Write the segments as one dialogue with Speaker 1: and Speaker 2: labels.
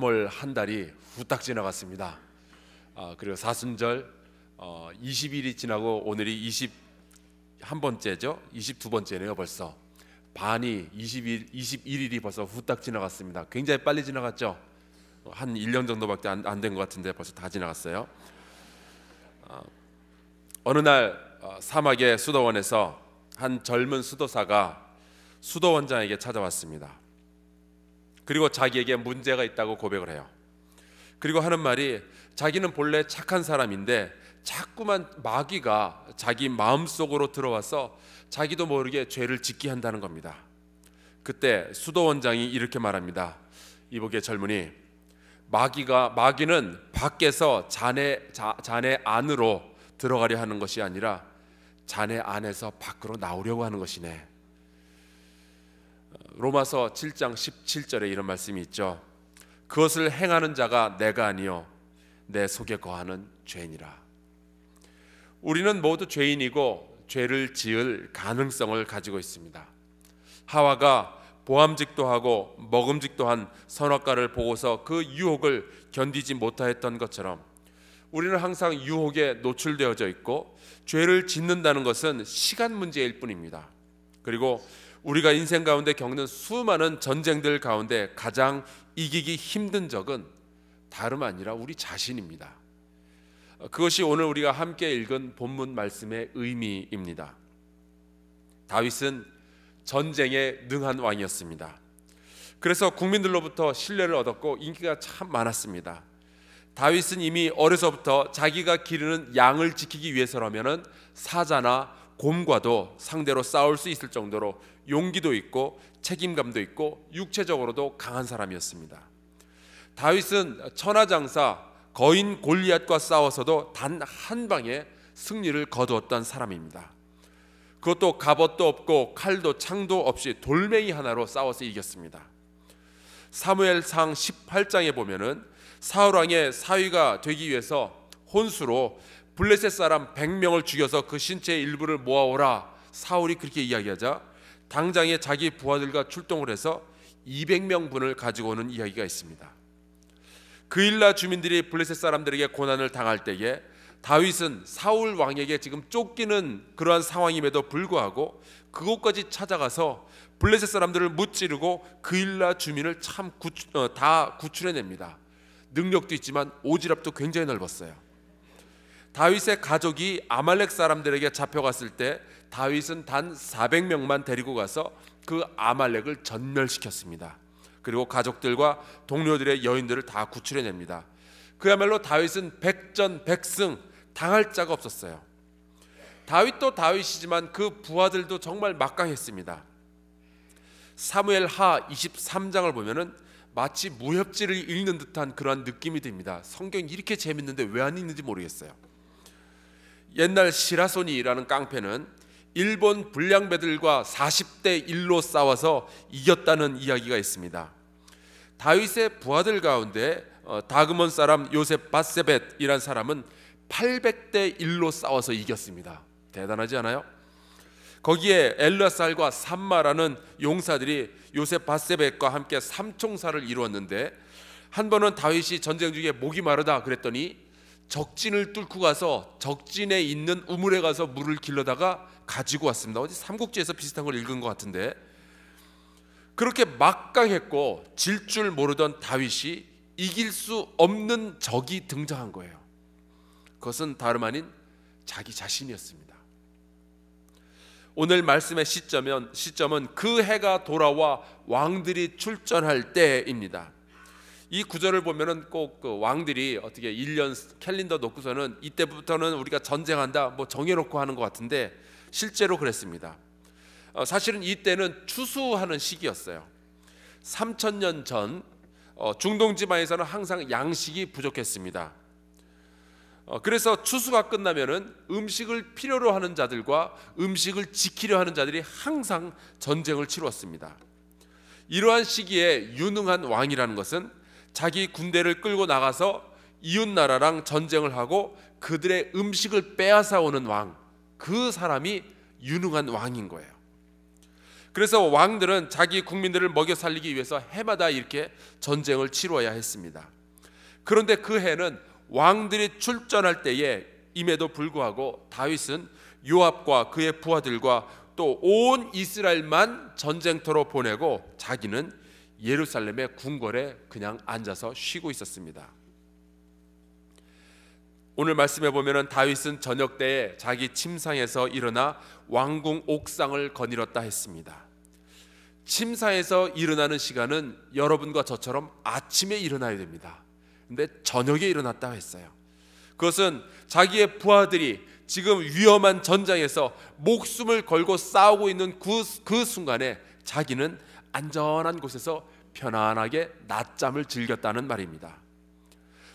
Speaker 1: 3월 한 달이 후딱 지나갔습니다. 아, 그리고 사순절 어, 20일이 지나고 오늘이 21번째죠. 22번째네요, 벌써. 반이 2 0 21일이 벌써 후딱 지나갔습니다. 굉장히 빨리 지나갔죠. 한 1년 정도밖에 안 된 것 같은데 벌써 다 지나갔어요. 아, 어느 날 어, 사막의 수도원에서 한 젊은 수도사가 수도원장에게 찾아왔습니다. 그리고 자기에게 문제가 있다고 고백을 해요. 그리고 하는 말이 자기는 본래 착한 사람인데 자꾸만 마귀가 자기 마음속으로 들어와서 자기도 모르게 죄를 짓게 한다는 겁니다. 그때 수도원장이 이렇게 말합니다. 이복의 젊은이 마귀가 마귀는 밖에서 자네 자, 자네 안으로 들어가려 하는 것이 아니라 자네 안에서 밖으로 나오려고 하는 것이네. 로마서 7장 17절에 이런 말씀이 있죠. 그것을 행하는 자가 내가 아니요 내 속에 거하는 죄니라. 우리는 모두 죄인이고 죄를 지을 가능성을 가지고 있습니다. 하와가 보암직도 하고 먹음직도 한 선악과를 보고서 그 유혹을 견디지 못하였던 것처럼 우리는 항상 유혹에 노출되어져 있고 죄를 짓는다는 것은 시간 문제일 뿐입니다. 그리고 우리가 인생 가운데 겪는 수많은 전쟁들 가운데 가장 이기기 힘든 적은 다름 아니라 우리 자신입니다. 그것이 오늘 우리가 함께 읽은 본문 말씀의 의미입니다. 다윗은 전쟁에 능한 왕이었습니다. 그래서 국민들로부터 신뢰를 얻었고 인기가 참 많았습니다. 다윗은 이미 어려서부터 자기가 기르는 양을 지키기 위해서라면 사자나 곰과도 상대로 싸울 수 있을 정도로 용기도 있고 책임감도 있고 육체적으로도 강한 사람이었습니다. 다윗은 천하장사 거인 골리앗과 싸워서도 단 한 방에 승리를 거두었던 사람입니다. 그것도 갑옷도 없고 칼도 창도 없이 돌멩이 하나로 싸워서 이겼습니다. 사무엘상 18장에 보면은 사울 왕의 사위가 되기 위해서 혼수로 블레셋 사람 100명을 죽여서 그 신체의 일부를 모아오라 사울이 그렇게 이야기하자 당장에 자기 부하들과 출동을 해서 200명 분을 가지고 오는 이야기가 있습니다. 그일라 주민들이 블레셋 사람들에게 고난을 당할 때에 다윗은 사울 왕에게 지금 쫓기는 그러한 상황임에도 불구하고 그곳까지 찾아가서 블레셋 사람들을 무찌르고 그일라 주민을 참구 어, 구출해냅니다. 능력도 있지만 오지랖도 굉장히 넓었어요. 다윗의 가족이 아말렉 사람들에게 잡혀갔을 때 다윗은 단 400명만 데리고 가서 그 아말렉을 전멸시켰습니다. 그리고 가족들과 동료들의 여인들을 다 구출해냅니다. 그야말로 다윗은 백전백승 당할 자가 없었어요. 다윗도 다윗이지만 그 부하들도 정말 막강했습니다. 사무엘 하 23장을 보면은 마치 무협지를 읽는 듯한 그런 느낌이 듭니다. 성경 이렇게 재밌는데 왜 안 읽는지 모르겠어요. 옛날 시라소니라는 깡패는 일본 불량배들과 40대 1로 싸워서 이겼다는 이야기가 있습니다. 다윗의 부하들 가운데 어, 다그먼 사람 요셉 바세벳이란 사람은 800대 1로 싸워서 이겼습니다. 대단하지 않아요? 거기에 엘라살과 삼마라는 용사들이 요셉 바세벳과 함께 삼총사를 이루었는데 한 번은 다윗이 전쟁 중에 목이 마르다 그랬더니 적진을 뚫고 가서 적진에 있는 우물에 가서 물을 길러다가 가지고 왔습니다. 어제 삼국지에서 비슷한 걸 읽은 것 같은데 그렇게 막강했고 질 줄 모르던 다윗이 이길 수 없는 적이 등장한 거예요. 그것은 다름 아닌 자기 자신이었습니다. 오늘 말씀의 시점은 시점은 그 해가 돌아와 왕들이 출전할 때입니다. 이 구절을 보면은 꼭그 왕들이 어떻게 1년 캘린더 놓고서는 이때부터는 우리가 전쟁한다 뭐 정해놓고 하는 것 같은데 실제로 그랬습니다. 어, 사실은 이때는 추수하는 시기였어요. 3천 년전 어, 중동 지방에서는 항상 양식이 부족했습니다. 어, 그래서 추수가 끝나면은 음식을 필요로 하는 자들과 음식을 지키려 하는 자들이 항상 전쟁을 치루었습니다. 이러한 시기에 유능한 왕이라는 것은 자기 군대를 끌고 나가서 이웃 나라랑 전쟁을 하고 그들의 음식을 빼앗아 오는 왕. 그 사람이 유능한 왕인 거예요. 그래서 왕들은 자기 국민들을 먹여 살리기 위해서 해마다 이렇게 전쟁을 치러야 했습니다. 그런데 그 해는 왕들이 출전할 때에 임에도 불구하고 다윗은 요압과 그의 부하들과 또 온 이스라엘만 전쟁터로 보내고 자기는 예루살렘의 궁궐에 그냥 앉아서 쉬고 있었습니다. 오늘 말씀해 보면은 다윗은 저녁 때에 자기 침상에서 일어나 왕궁 옥상을 거닐었다 했습니다. 침상에서 일어나는 시간은 여러분과 저처럼 아침에 일어나야 됩니다. 근데 저녁에 일어났다 했어요. 그것은 자기의 부하들이 지금 위험한 전장에서 목숨을 걸고 싸우고 있는 그, 그 순간에 자기는 안전한 곳에서 편안하게 낮잠을 즐겼다는 말입니다.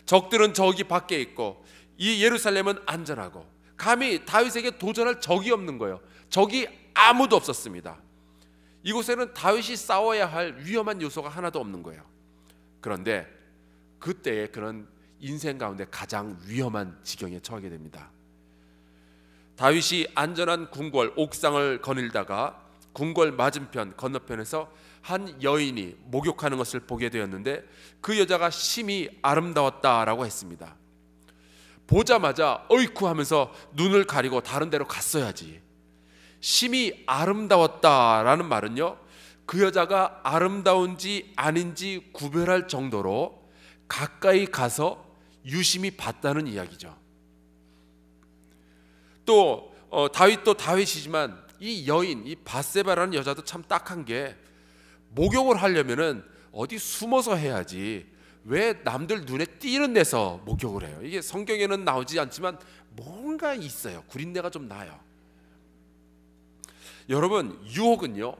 Speaker 1: 적들은 저기 밖에 있고 이 예루살렘은 안전하고 감히 다윗에게 도전할 적이 없는 거예요. 적이 아무도 없었습니다. 이곳에는 다윗이 싸워야 할 위험한 요소가 하나도 없는 거예요. 그런데 그때에 그런 인생 가운데 가장 위험한 지경에 처하게 됩니다. 다윗이 안전한 궁궐 옥상을 거닐다가 궁궐 맞은편 건너편에서 한 여인이 목욕하는 것을 보게 되었는데 그 여자가 심히 아름다웠다라고 했습니다. 보자마자 어이쿠 하면서 눈을 가리고 다른 데로 갔어야지. 심히 아름다웠다라는 말은요. 그 여자가 아름다운지 아닌지 구별할 정도로 가까이 가서 유심히 봤다는 이야기죠. 또 어, 다윗도 다윗이지만 이 여인 이 바세바라는 여자도 참 딱한 게 목욕을 하려면은 어디 숨어서 해야지 왜 남들 눈에 띄는 데서 목욕을 해요? 이게 성경에는 나오지 않지만 뭔가 있어요. 구린내가 좀 나요. 여러분 유혹은요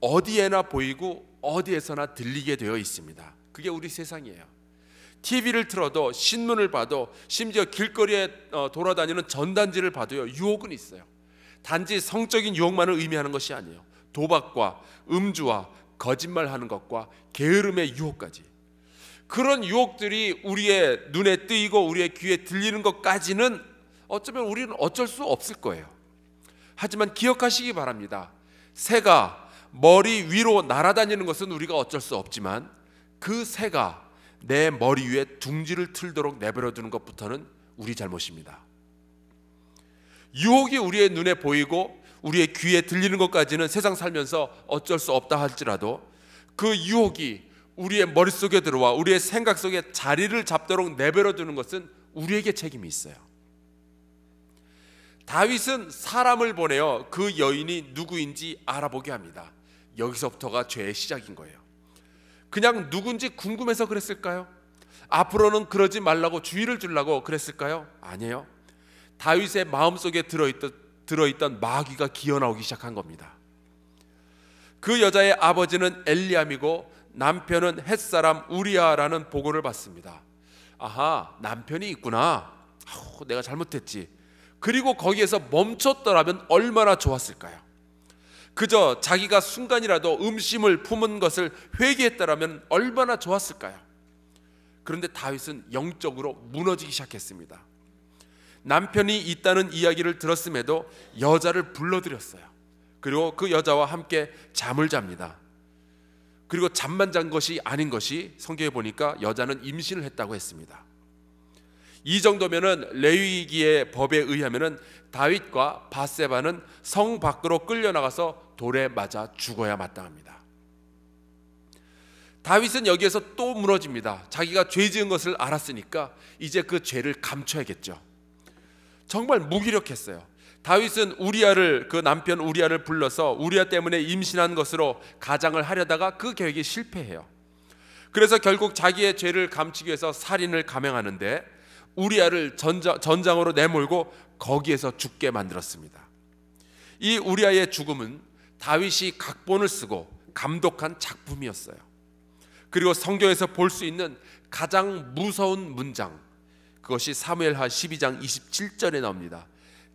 Speaker 1: 어디에나 보이고 어디에서나 들리게 되어 있습니다. 그게 우리 세상이에요. TV를 틀어도 신문을 봐도 심지어 길거리에 어, 돌아다니는 전단지를 봐도요 유혹은 있어요. 단지 성적인 유혹만을 의미하는 것이 아니에요. 도박과 음주와 거짓말하는 것과 게으름의 유혹까지 그런 유혹들이 우리의 눈에 뜨고 우리의 귀에 들리는 것까지는 어쩌면 우리는 어쩔 수 없을 거예요. 하지만 기억하시기 바랍니다. 새가 머리 위로 날아다니는 것은 우리가 어쩔 수 없지만 그 새가 내 머리 위에 둥지를 틀도록 내버려 두는 것부터는 우리 잘못입니다. 유혹이 우리의 눈에 보이고 우리의 귀에 들리는 것까지는 세상 살면서 어쩔 수 없다 할지라도 그 유혹이 우리의 머릿속에 들어와 우리의 생각 속에 자리를 잡도록 내버려 두는 것은 우리에게 책임이 있어요. 다윗은 사람을 보내어 그 여인이 누구인지 알아보게 합니다. 여기서부터가 죄의 시작인 거예요. 그냥 누군지 궁금해서 그랬을까요? 앞으로는 그러지 말라고 주의를 주려고 그랬을까요? 아니에요. 다윗의 마음속에 들어있던, 들어있던 마귀가 기어나오기 시작한 겁니다. 그 여자의 아버지는 엘리암이고 남편은 햇사람 우리아라는 보고를 받습니다. 아하, 남편이 있구나. 아우, 내가 잘못했지. 그리고 거기에서 멈췄더라면 얼마나 좋았을까요? 그저 자기가 순간이라도 음심을 품은 것을 회개했다라면 얼마나 좋았을까요? 그런데 다윗은 영적으로 무너지기 시작했습니다. 남편이 있다는 이야기를 들었음에도 여자를 불러들였어요. 그리고 그 여자와 함께 잠을 잡니다. 그리고 잠만 잔 것이 아닌 것이 성경에 보니까 여자는 임신을 했다고 했습니다. 이 정도면은 레위기의 법에 의하면은 다윗과 바세바는 성 밖으로 끌려 나가서 돌에 맞아 죽어야 마땅합니다. 다윗은 여기에서 또 무너집니다. 자기가 죄 지은 것을 알았으니까 이제 그 죄를 감춰야겠죠. 정말 무기력했어요. 다윗은 우리아를 그 남편 우리아를 불러서 우리아 때문에 임신한 것으로 가장을 하려다가 그 계획이 실패해요. 그래서 결국 자기의 죄를 감추기 위해서 살인을 감행하는데 우리아를 전장, 전장으로 내몰고 거기에서 죽게 만들었습니다. 이 우리아의 죽음은 다윗이 각본을 쓰고 감독한 작품이었어요. 그리고 성경에서 볼 수 있는 가장 무서운 문장 그것이 사무엘하 12장 27절에 나옵니다.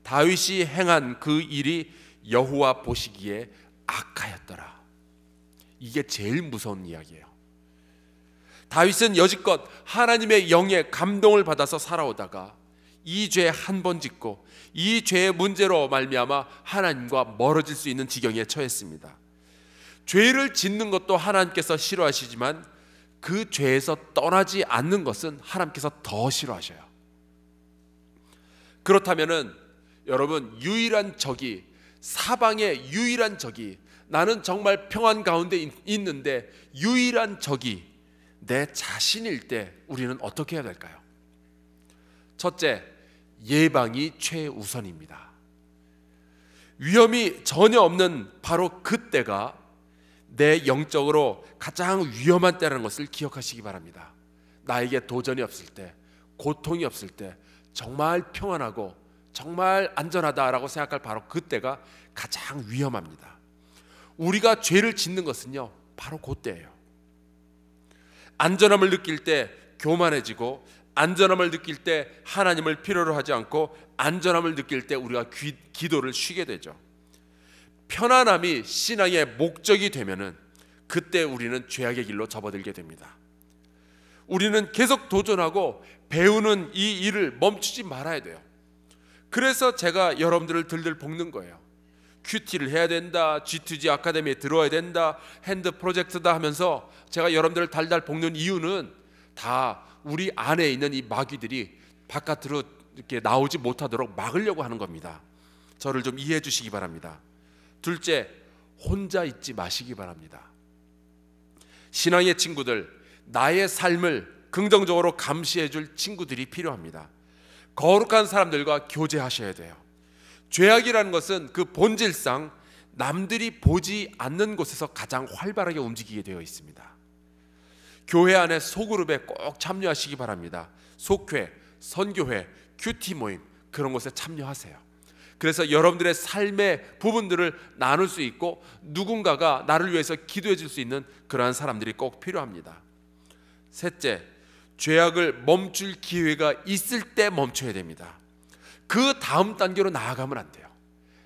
Speaker 1: 다윗이 행한 그 일이 여호와 보시기에 악하였더라. 이게 제일 무서운 이야기예요. 다윗은 여지껏 하나님의 영의 감동을 받아서 살아오다가 이 죄 한 번 짓고 이 죄의 문제로 말미암아 하나님과 멀어질 수 있는 지경에 처했습니다. 죄를 짓는 것도 하나님께서 싫어하시지만 그 죄에서 떠나지 않는 것은 하나님께서 더 싫어하셔요. 그렇다면은 여러분 유일한 적이 사방의 유일한 적이 나는 정말 평안 가운데 있는데 유일한 적이 내 자신일 때 우리는 어떻게 해야 될까요? 첫째, 예방이 최우선입니다. 위험이 전혀 없는 바로 그때가 내 영적으로 가장 위험한 때라는 것을 기억하시기 바랍니다. 나에게 도전이 없을 때, 고통이 없을 때, 정말 평안하고 정말 안전하다라고 생각할 바로 그때가 가장 위험합니다. 우리가 죄를 짓는 것은요, 바로 그때예요. 안전함을 느낄 때 교만해지고 안전함을 느낄 때 하나님을 필요로 하지 않고 안전함을 느낄 때 우리가 귀, 기도를 쉬게 되죠. 편안함이 신앙의 목적이 되면은 그때 우리는 죄악의 길로 접어들게 됩니다. 우리는 계속 도전하고 배우는 이 일을 멈추지 말아야 돼요. 그래서 제가 여러분들을 들들 볶는 거예요. 큐티를 해야 된다, G2G 아카데미에 들어야 된다, 핸드 프로젝트다 하면서 제가 여러분들을 달달 볶는 이유는 다 우리 안에 있는 이 마귀들이 바깥으로 이렇게 나오지 못하도록 막으려고 하는 겁니다. 저를 좀 이해해 주시기 바랍니다. 둘째, 혼자 있지 마시기 바랍니다. 신앙의 친구들, 나의 삶을 긍정적으로 감시해 줄 친구들이 필요합니다. 거룩한 사람들과 교제하셔야 돼요. 죄악이라는 것은 그 본질상 남들이 보지 않는 곳에서 가장 활발하게 움직이게 되어 있습니다. 교회 안에 소그룹에 꼭 참여하시기 바랍니다. 속회, 선교회, 큐티 모임 그런 곳에 참여하세요. 그래서 여러분들의 삶의 부분들을 나눌 수 있고 누군가가 나를 위해서 기도해 줄 수 있는 그러한 사람들이 꼭 필요합니다. 셋째, 죄악을 멈출 기회가 있을 때 멈춰야 됩니다. 그 다음 단계로 나아가면 안 돼요.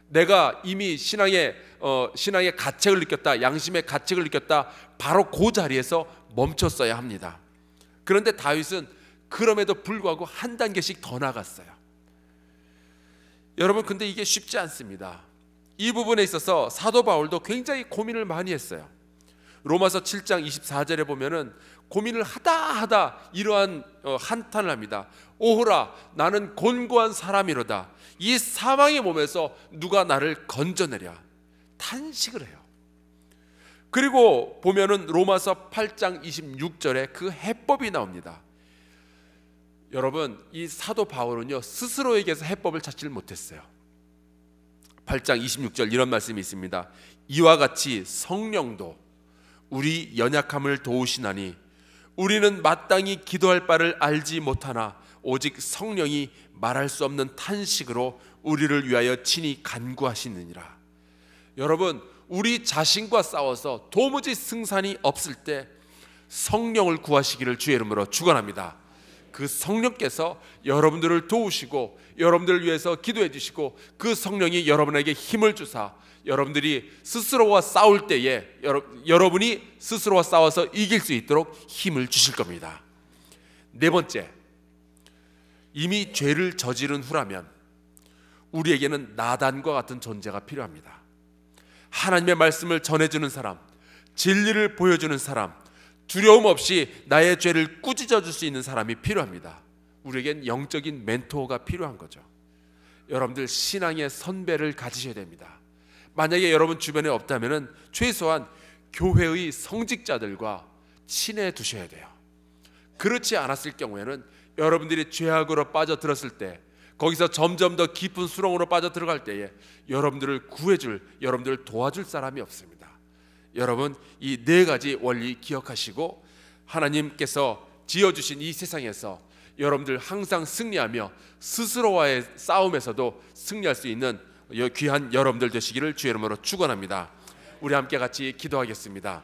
Speaker 1: 내가 이미 신앙의 어, 신앙의 가책을 느꼈다, 양심의 가책을 느꼈다. 바로 그 자리에서 멈췄어야 합니다. 그런데 다윗은 그럼에도 불구하고 한 단계씩 더 나갔어요. 여러분 근데 이게 쉽지 않습니다. 이 부분에 있어서 사도 바울도 굉장히 고민을 많이 했어요. 로마서 7장 24절에 보면은 고민을 하다 하다 이러한 어, 한탄을 합니다. 오호라 나는 곤고한 사람이로다. 이 사망의 몸에서 누가 나를 건져내랴. 탄식을 해요. 그리고 보면은 로마서 8장 26절에 그 해법이 나옵니다. 여러분 이 사도 바울은요 스스로에게서 해법을 찾지를 못했어요. 8장 26절 이런 말씀이 있습니다. 이와 같이 성령도 우리 연약함을 도우시나니 우리는 마땅히 기도할 바를 알지 못하나 오직 성령이 말할 수 없는 탄식으로 우리를 위하여 친히 간구하시느니라. 여러분, 우리 자신과 싸워서 도무지 승산이 없을 때 성령을 구하시기를 주의 이름으로 축원합니다. 그 성령께서 여러분들을 도우시고 여러분들을 위해서 기도해 주시고 그 성령이 여러분에게 힘을 주사 여러분들이 스스로와 싸울 때에 여러, 분이 스스로와 싸워서 이길 수 있도록 힘을 주실 겁니다. 네 번째, 이미 죄를 저지른 후라면 우리에게는 나단과 같은 존재가 필요합니다. 하나님의 말씀을 전해주는 사람, 진리를 보여주는 사람, 두려움 없이 나의 죄를 꾸짖어 줄 수 있는 사람이 필요합니다. 우리에겐 영적인 멘토가 필요한 거죠. 여러분들 신앙의 선배를 가지셔야 됩니다. 만약에 여러분 주변에 없다면은 최소한 교회의 성직자들과 친해 두셔야 돼요. 그렇지 않았을 경우에는 여러분들이 죄악으로 빠져들었을 때 거기서 점점 더 깊은 수렁으로 빠져들어갈 때에 여러분들을 구해줄 여러분들을 도와줄 사람이 없습니다. 여러분 이 네 가지 원리 기억하시고 하나님께서 지어 주신 이 세상에서 여러분들 항상 승리하며 스스로와의 싸움에서도 승리할 수 있는 귀한 여러분들 되시기를 주의 이름으로 축원합니다. 우리 함께 같이 기도하겠습니다.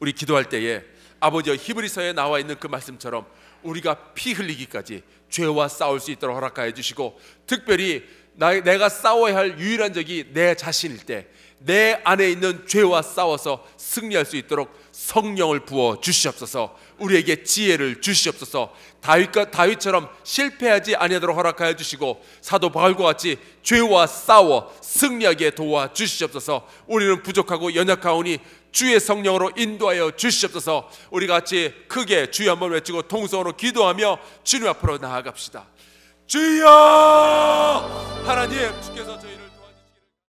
Speaker 1: 우리 기도할 때에 아버지의 히브리서에 나와 있는 그 말씀처럼 우리가 피 흘리기까지 죄와 싸울 수 있도록 허락하여 주시고 특별히 나, 내가 싸워야 할 유일한 적이 내 자신일 때내 안에 있는 죄와 싸워서 승리할 수 있도록 성령을 부어 주시옵소서. 우리에게 지혜를 주시옵소서. 다윗과 다윗처럼 실패하지 아니하도록 허락하여 주시고 사도 바울과 같이 죄와 싸워 승리하게 도와 주시옵소서. 우리는 부족하고 연약하오니 주의 성령으로 인도하여 주시옵소서. 우리 같이 크게 주여 한번 외치고 통성으로 기도하며 주님 앞으로 나아갑시다. 주여 하나님 주께서 저희